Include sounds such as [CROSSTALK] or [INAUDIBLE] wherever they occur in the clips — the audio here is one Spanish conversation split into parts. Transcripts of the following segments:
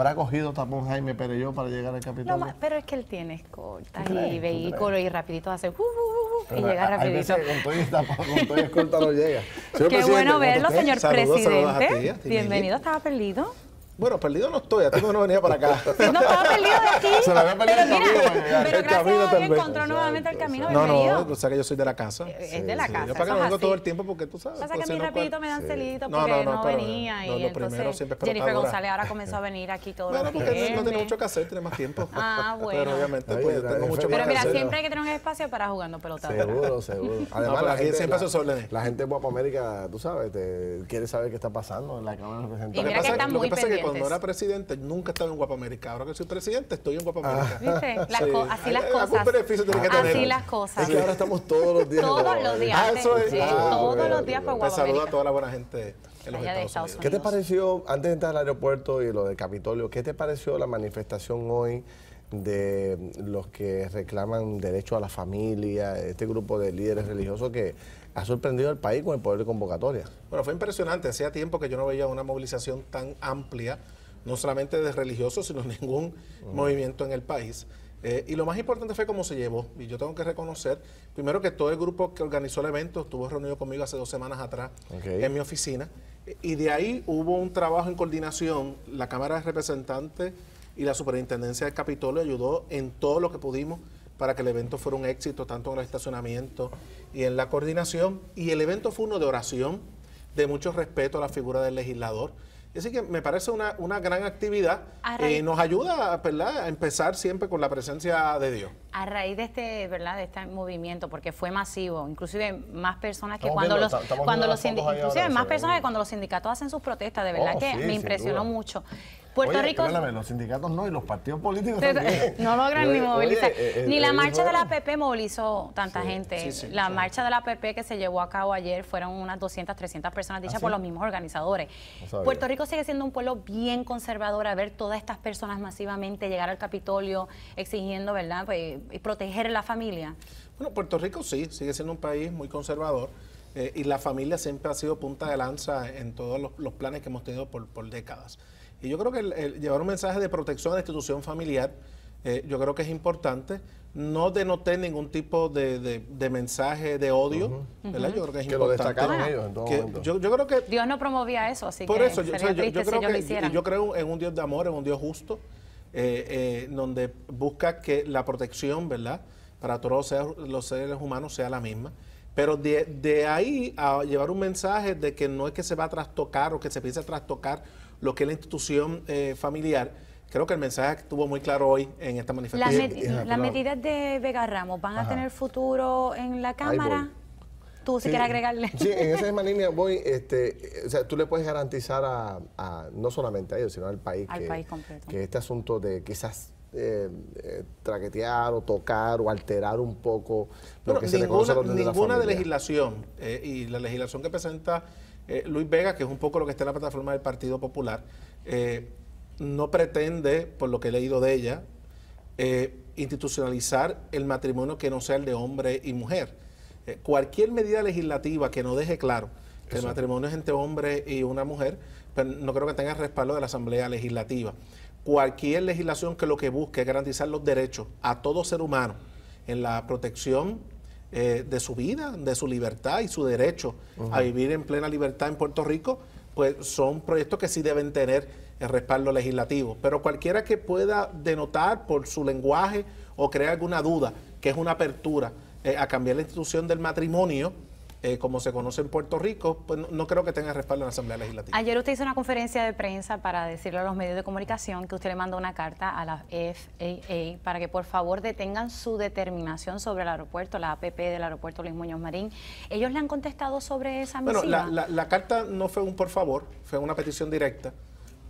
habrá cogido tampoco Jaime Pereyó para llegar al Capitolio? No, pero es que él tiene escoltas y vehículos y rapidito hace uh, uh, y llega rapidito. con todo con escolta no llega. Qué bueno verlo, señor presidente. Bienvenido, estaba perdido. Bueno, perdido no estoy, hasta que no venía para acá. no estaba perdido de aquí. Se perdido pero mira, Pero gracias camino a Dios encontró nuevamente el camino. No, bienvenido. no, o sea que yo soy de la casa. Es de la casa. Yo para que todo el tiempo porque tú sabes. Pasa que a mí rapidito me dan celito porque no, venía. y entonces Jennifer González ahora comenzó a [LAUGHS] venir aquí todo Bueno, porque no tiene mucho que hacer, tiene más tiempo. Ah, [LAUGHS] bueno. Pero obviamente, pues yo tengo mucho Pero mira, siempre hay que tener un espacio para jugando pelota. Seguro, [LAUGHS] seguro. Además, la gente siempre órdenes. La gente de América, tú sabes, quiere saber qué está pasando en la Cámara de Representantes. Y mira que están muy pendientes cuando era presidente, nunca estaba en Guapamérica. Ahora que soy presidente, estoy en Guapamérica. Ah. así las cosas. Así las cosas. Es que ahora estamos todos los días. todos los días. Ah, ah, todos los días por Guapamérica. Te saluda a toda la buena gente. En los Estados ¿Qué te pareció, antes de entrar al aeropuerto y lo de Capitolio, qué te pareció la manifestación hoy de los que reclaman derecho a la familia, este grupo de líderes religiosos que ha sorprendido al país con el poder de convocatoria. Bueno, fue impresionante. Hacía tiempo que yo no veía una movilización tan amplia, no solamente de religiosos, sino [LAUGHS] ningún movimiento en el país. Eh, y lo más importante fue cómo se llevó. Y yo tengo que reconocer, primero que todo el grupo que organizó el evento estuvo reunido conmigo hace dos semanas atrás en mi oficina. Y de ahí hubo un trabajo en coordinación, la Cámara de Representantes y la superintendencia del Capitolio ayudó en todo lo que pudimos para que el evento fuera un éxito, tanto en el estacionamiento y en la coordinación. Y el evento fue uno de oración, de mucho respeto a la figura del legislador. Así que me parece una, gran actividad y eh, nos ayuda ¿verdad? a empezar siempre con la presencia de Dios. A raíz de este, ¿verdad? de este movimiento, porque fue masivo, inclusive más personas que cuando los, cuando los, inclusive más personas que cuando los sindicatos hacen sus protestas, de oh, verdad que me impresionó mucho. Puerto Rico. los sindicatos no y los partidos políticos también. [LAUGHS] No logran ni movilizar. Eh, eh, ni la marcha de la PP movilizó tanta gente. la marcha de la PP que se llevó a cabo ayer fueron unas 200, 300 personas dichas ¿Ah, por los mismos organizadores. Puerto Rico sigue siendo un pueblo bien conservador a ver todas estas personas masivamente llegar al Capitolio exigiendo, ¿verdad?, pues, y proteger la familia. Bueno, Puerto Rico sí, sigue siendo un país muy conservador. Eh, y la familia siempre ha sido punta de lanza en todos los, planes que hemos tenido por, por décadas. Y yo creo que el, llevar un mensaje de protección a la institución familiar, eh, yo creo que es importante. No denoté ningún tipo de, mensaje de odio, ¿verdad? Yo creo que es importante. lo destacaron ellos en todo momento. Yo, yo, creo que... Dios no promovía eso, así por que eso, yo, creo que, yo, creo en un Dios de amor, en un Dios justo, eh, eh, donde busca que la protección, ¿verdad? Para todos los seres, humanos sea la misma. Pero de, de, ahí a llevar un mensaje de que no es que se va a trastocar o que se piensa trastocar lo que es la institución eh, familiar. Creo que el mensaje estuvo muy claro hoy en esta manifestación. ¿Las medidas de Vega Ramos van a tener futuro en la Cámara? Tú, si quieres agregarle. Sí, en esa misma [LAUGHS] línea voy. Este, o sea, tú le puedes garantizar a, no solamente a ellos, sino al país, que, completo. que este asunto de quizás eh, eh, traquetear o tocar o alterar un poco lo que se le conoce Ninguna de legislación y la legislación que presenta eh, Luis Vega, que es un poco lo que está en la plataforma del Partido Popular, eh, no pretende, por lo que he leído de ella, eh, institucionalizar el matrimonio que no sea el de hombre y mujer. cualquier medida legislativa que no deje claro que el matrimonio es entre hombre y una mujer, pues no creo que tenga respaldo de la Asamblea Legislativa. Cualquier legislación que lo que busque es garantizar los derechos a todo ser humano en la protección eh, de su vida, de su libertad y su derecho a vivir en plena libertad en Puerto Rico, pues son proyectos que sí deben tener el respaldo legislativo. Pero cualquiera que pueda denotar por su lenguaje o crea alguna duda, que es una apertura eh, a cambiar la institución del matrimonio, eh, como se conoce en Puerto Rico, pues no, creo que tenga respaldo en la Asamblea Legislativa. Ayer usted hizo una conferencia de prensa para decirle a los medios de comunicación que usted le mandó una carta a la FAA para que por favor detengan su determinación sobre el aeropuerto, la APP del aeropuerto Luis Muñoz Marín. ¿Ellos le han contestado sobre esa misiva? Bueno, la, la carta no fue un por favor, fue una petición directa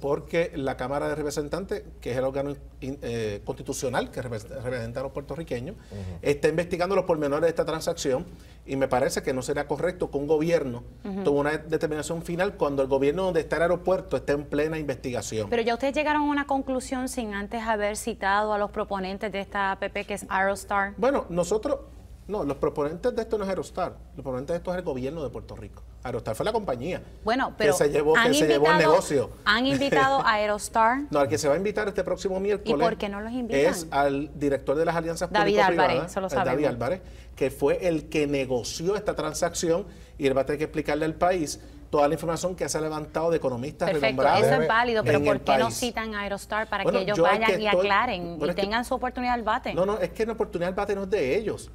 porque la Cámara de Representantes, que es el órgano eh, constitucional que representa a los puertorriqueños, está investigando los pormenores de esta transacción y me parece que no sería correcto que un gobierno tome una determinación final cuando el gobierno donde está el aeropuerto esté en plena investigación. Pero ya ustedes llegaron a una conclusión sin antes haber citado a los proponentes de esta APP que es Aerostar. Bueno, nosotros no, los proponentes de esto no es Aerostar, los proponentes de esto es el gobierno de Puerto Rico. Aerostar fue la compañía bueno, pero que se llevó, el negocio. ¿Han invitado a Aerostar? [LAUGHS] no, al que se va a invitar este próximo miércoles. ¿Y por qué no los invitan? Es al director de las alianzas David Álvarez, lo eh, David Álvarez, que fue el que negoció esta transacción y él va a tener que explicarle al país toda la información que se ha levantado de economistas Perfecto, Eso es válido, pero ¿por qué no citan a Aerostar para que ellos vayan y aclaren y tengan su oportunidad al bate? No, no, es que la oportunidad al bate no es de ellos.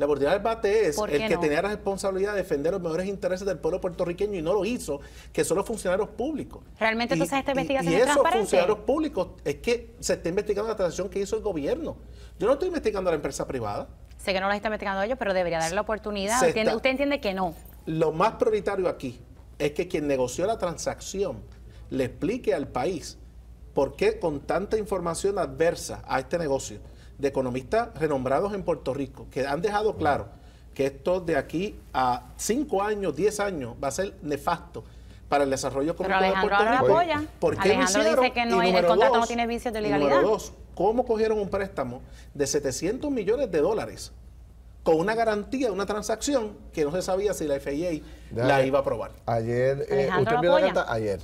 La oportunidad del bate es el que tenía la responsabilidad de defender los mejores intereses del pueblo puertorriqueño y no lo hizo, que son los funcionarios públicos. Realmente entonces esta investigación y, y esos funcionarios públicos es que se está investigando la transacción que hizo el gobierno. Yo no estoy investigando a la empresa privada. Sé que no la está investigando ellos, pero debería darle la oportunidad. usted entiende que no. Lo más prioritario aquí es que quien negoció la transacción le explique al país por qué con tanta información adversa a este negocio de economistas renombrados en Puerto Rico, que han dejado claro que esto de aquí a 5 años, 10 años va a ser nefasto para el desarrollo económico de Puerto Rico. ¿Por qué Alejandro dice que no, el contrato no tiene vicios de legalidad. dos, ¿cómo cogieron un préstamo de 700 millones de dólares con una garantía una transacción que no se sabía si la FIA la iba a aprobar? Ayer, eh, ¿usted vio la carta? Ayer.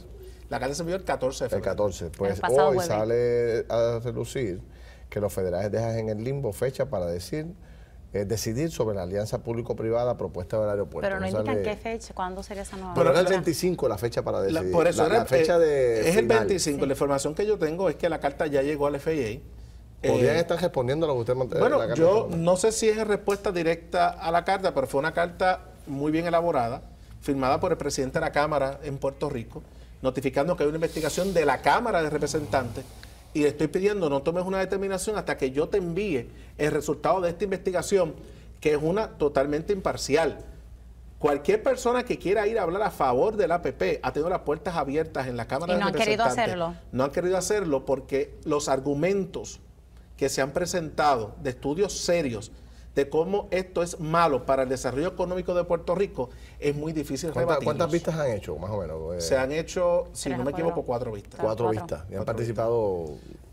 La carta se envió el 14 de febrero. Pues, el 14, pues hoy sale a relucir que los federales dejan en el limbo fecha para decir eh, decidir sobre la alianza público-privada propuesta del aeropuerto. Pero no, indican qué fecha, cuándo sería esa nueva. Pero era el 25 la fecha para decidir. por eso fecha de es el 25. La información que yo tengo es que la carta ya llegó al FIA. ¿Podrían eh, estar respondiendo a lo que usted Bueno, yo no sé si es respuesta directa a la carta, pero fue una carta muy bien elaborada, firmada por el presidente de la Cámara en Puerto Rico, notificando que hay una investigación de la Cámara de Representantes y le estoy pidiendo no tomes una determinación hasta que yo te envíe el resultado de esta investigación, que es una totalmente imparcial. Cualquier persona que quiera ir a hablar a favor del APP ha tenido las puertas abiertas en la Cámara y no de han querido hacerlo. No han querido hacerlo porque los argumentos que se han presentado de estudios serios de cómo esto es malo para el desarrollo económico de Puerto Rico, es muy difícil ¿Cuánta, ¿Cuántas vistas han hecho, más o menos? Eh, Se han hecho, si no me equivoco, cuatro vistas. Cuatro, vistas. Y han participado...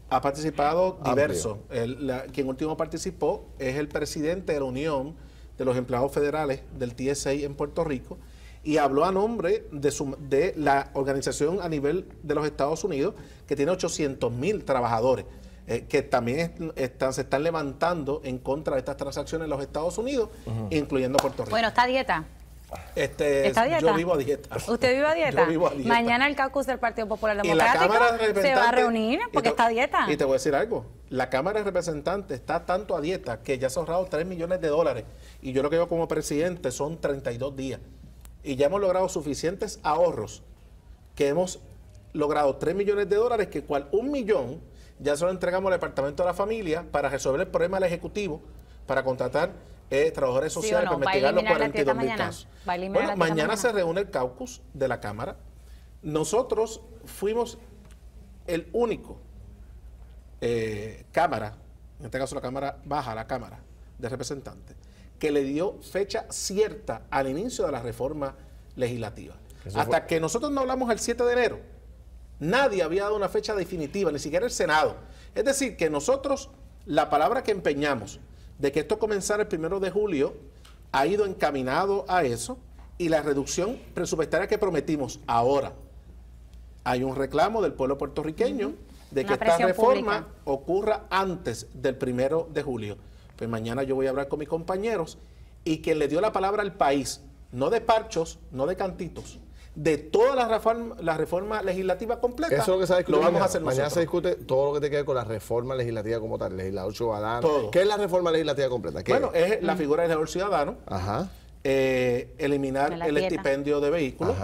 Ha participado diverso. El, quien último participó es el presidente de la Unión de los Empleados Federales del TSI en Puerto Rico y habló a nombre de, su, de la organización a nivel de los Estados Unidos que tiene 800 mil trabajadores. Eh, que también están, se están levantando en contra de estas transacciones en los Estados Unidos, incluyendo Puerto Rico. Bueno, está dieta. Este, dieta? Yo vivo a dieta. ¿Usted vive a [LAUGHS] dieta? Yo vivo a dieta. Mañana el caucus del Partido Popular Democrático se va a reunir porque está a dieta. Y te voy a decir algo. La Cámara de Representantes está tanto a dieta que ya se ha ahorrado 3 millones de dólares. Y yo lo que veo como presidente son 32 días. Y ya hemos logrado suficientes ahorros que hemos logrado 3 millones de dólares, que cual un millón ya se lo entregamos al Departamento de la Familia para resolver el problema del Ejecutivo, para contratar eh, trabajadores sociales para investigar los 42 mil casos. Bueno, mañana, se reúne el caucus de la Cámara. Nosotros fuimos el único eh, Cámara, en este caso la Cámara Baja, la Cámara de Representantes, que le dio fecha cierta al inicio de la reforma legislativa. Hasta que nosotros no hablamos el 7 de enero, Nadie había dado una fecha definitiva, ni siquiera el Senado. Es decir, que nosotros, la palabra que empeñamos de que esto comenzara el primero de julio, ha ido encaminado a eso y la reducción presupuestaria que prometimos ahora. Hay un reclamo del pueblo puertorriqueño de que esta reforma ocurra antes del primero de julio. Pues mañana yo voy a hablar con mis compañeros y quien le dio la palabra al país, no de parchos, no de cantitos, de toda la reforma, la reforma legislativa completa. Eso es lo que se discute. vamos a hacer Mañana se discute todo lo que te que con la reforma legislativa como tal, legislador ciudadano. ¿Qué es la reforma legislativa completa? bueno, es, la mm. figura del legislador ciudadano, eh, eliminar el estipendio de vehículos.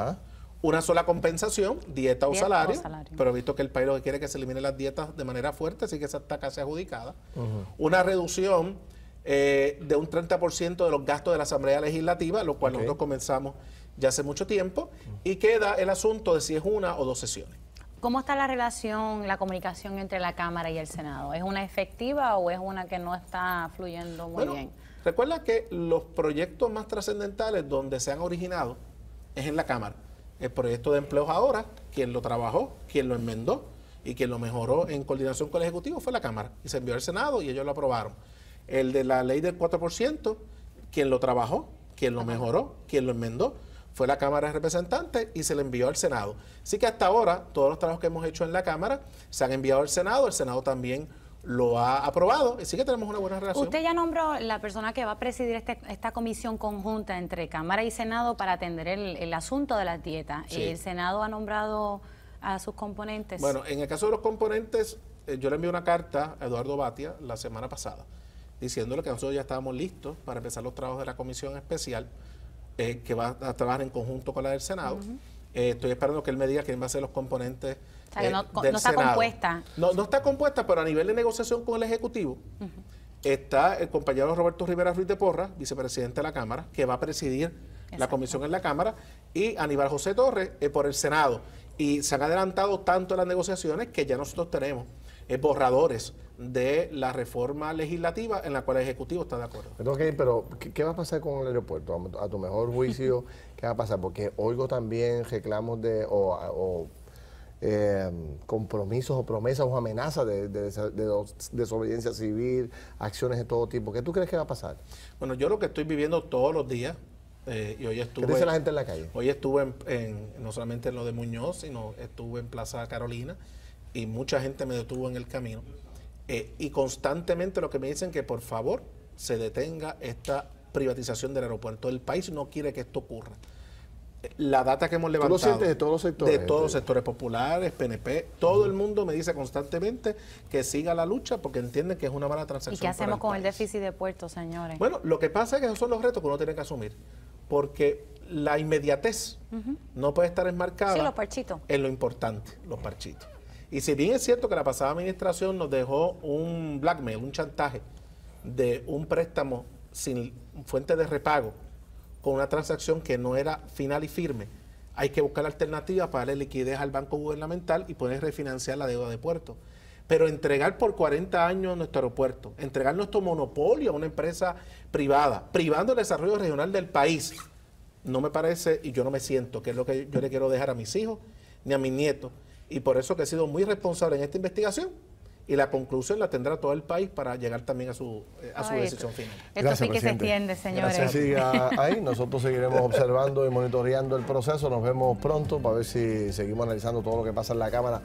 una sola compensación, dieta, o, salario, pero visto que el país lo que quiere es que se eliminen las dietas de manera fuerte, así que esa está casi adjudicada. Una reducción eh, de un 30% de los gastos de la Asamblea Legislativa, lo cual nosotros comenzamos ya hace mucho tiempo y queda el asunto de si es una o dos sesiones. ¿Cómo está la relación, la comunicación entre la Cámara y el Senado? ¿Es una efectiva o es una que no está fluyendo muy bien? Recuerda que los proyectos más trascendentales donde se han originado es en la Cámara. El proyecto de empleos ahora, quien lo trabajó, quien lo enmendó y quien lo mejoró en coordinación con el Ejecutivo fue la Cámara. Y se envió al Senado y ellos lo aprobaron. El de la ley del 4%, quien lo trabajó, quien lo mejoró, quien lo enmendó fue la Cámara de Representantes y se le envió al Senado. Así que hasta ahora todos los trabajos que hemos hecho en la Cámara se han enviado al Senado, el Senado también lo ha aprobado, Y sí que tenemos una buena relación. Usted ya nombró la persona que va a presidir este, esta comisión conjunta entre Cámara y Senado para atender el, asunto de la dieta El Senado ha nombrado a sus componentes. Bueno, en el caso de los componentes, eh, yo le envié una carta a Eduardo Batia la semana pasada, diciéndole que nosotros ya estábamos listos para empezar los trabajos de la comisión especial. Eh, que va a trabajar en conjunto con la del Senado. Eh, estoy esperando que él me diga quién va a ser los componentes. O sea, eh, no, está compuesta. No, está compuesta, pero a nivel de negociación con el Ejecutivo está el compañero Roberto Rivera Ruiz de Porra, vicepresidente de la Cámara, que va a presidir la comisión en la Cámara, y Aníbal José Torres por el Senado. Y se han adelantado tanto las negociaciones que ya nosotros tenemos es eh, borradores de la reforma legislativa en la cual el Ejecutivo está de acuerdo. pero ¿qué, va a pasar con el aeropuerto? A, tu mejor juicio, [LAUGHS] ¿qué va a pasar? Porque oigo también reclamos de o, em, compromisos o promesas o amenazas de, desobediencia civil, acciones de todo tipo. ¿Qué tú crees que va a pasar? Bueno, yo lo que estoy viviendo todos los días, eh, y hoy estuve, ¿Qué dice la gente en la calle? Hoy estuve en, no solamente en lo de Muñoz, sino estuve en Plaza Carolina, y mucha gente me detuvo en el camino. Eh, y constantemente lo que me dicen que por favor se detenga esta privatización del aeropuerto. El país no quiere que esto ocurra. Eh, la data que hemos levantado. de todos los sectores? De todos eh? sectores populares, PNP. Todo el mundo me dice constantemente que siga la lucha porque entienden que es una mala transacción. ¿Y qué hacemos con el déficit de puertos, señores? Bueno, lo que pasa es que esos son los retos que uno tiene que asumir. Porque la inmediatez no puede estar enmarcada en lo importante, los parchitos. Y si bien es cierto que la pasada administración nos dejó un blackmail, un chantaje de un préstamo sin fuente de repago, con una transacción que no era final y firme, hay que buscar alternativas para darle liquidez al banco gubernamental y poder refinanciar la deuda de puerto. Pero entregar por 40 años nuestro aeropuerto, entregar nuestro monopolio a una empresa privada, privando el desarrollo regional del país, no me parece y yo no me siento, que es lo que yo le quiero dejar a mis hijos ni a mis nietos y por eso que he sido muy responsable en esta investigación y la conclusión la tendrá todo el país para llegar también a su, eh, a su decisión final. Esto sí que se entiende señores. Gracias. Siga ahí, nosotros seguiremos [LAUGHS] observando y monitoreando el proceso. Nos vemos pronto para ver si seguimos analizando todo lo que pasa en la Cámara.